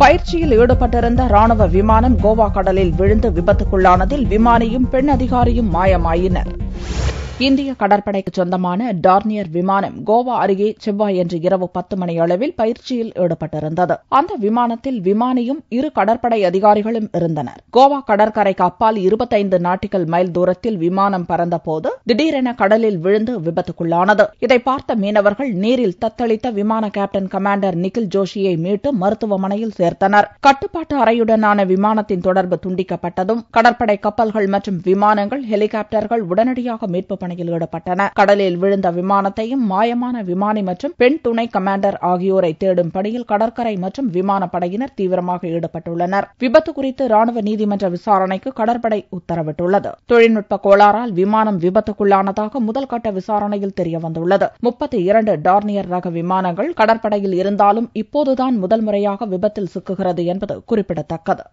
பயிற்சியில் ஈடுபட்டிருந்த ராணுவ விமானம் கோவா கடலில் விழுந்து விபத்துக்குள்ளானதில் விமானியும் பெண் அதிகாரியும் மாயமாயினர் இந்திய கடற்படைக்கு சொந்தமான டார்னியர் விமானம் கோவா அருகே செவ்வாயன்று இரவு பத்து மணி அளவில் பயிற்சியில் ஈடுபட்டிருந்தது அந்த விமானத்தில் விமானியும் இரு கடற்படை அதிகாரிகளும் இருந்தனர் கோவா கடற்கரைக்கு அப்பால் இருபத்தைந்து நாட்டிகள் மைல் தூரத்தில் விமானம் பறந்தபோது திடீரென கடலில் விழுந்து விபத்துக்குள்ளானது இதை பார்த்த மீனவர்கள் நீரில் தத்தளித்த விமான கேப்டன் கமாண்டர் நிகில் ஜோஷியை மீட்டு மருத்துவமனையில் சேர்த்தனர் கட்டுப்பாட்டு அறையுடனான விமானத்தின் தொடர்பு துண்டிக்கப்பட்டதும் கடற்படை கப்பல்கள் மற்றும் விமானங்கள் ஹெலிகாப்டர்கள் உடனடியாக மீட்பு பணியில் ஈடுபட்டன கடலில் விழுந்த விமானத்தையும் மாயமான விமானி மற்றும் பெண் துணை கமாண்டர் ஆகியோரை தேடும் பணியில் கடற்கரை மற்றும் விமானப்படையினர் தீவிரமாக ஈடுபட்டுள்ளனர் விபத்து குறித்து ராணுவ நீதிமன்ற விசாரணைக்கு கடற்படை உத்தரவிட்டுள்ளது தொழில்நுட்ப கோளாறால் விமானம் விபத்துக்குள்ளானதாக முதல்கட்ட விசாரணையில் தெரியவந்துள்ளது முப்பத்தி இரண்டு டார்னியர் ரக விமானங்கள் கடற்படையில் இருந்தாலும் இப்போதுதான் முதல் முறையாக விபத்தில் சிக்குகிறது என்பது குறிப்பிடத்தக்கது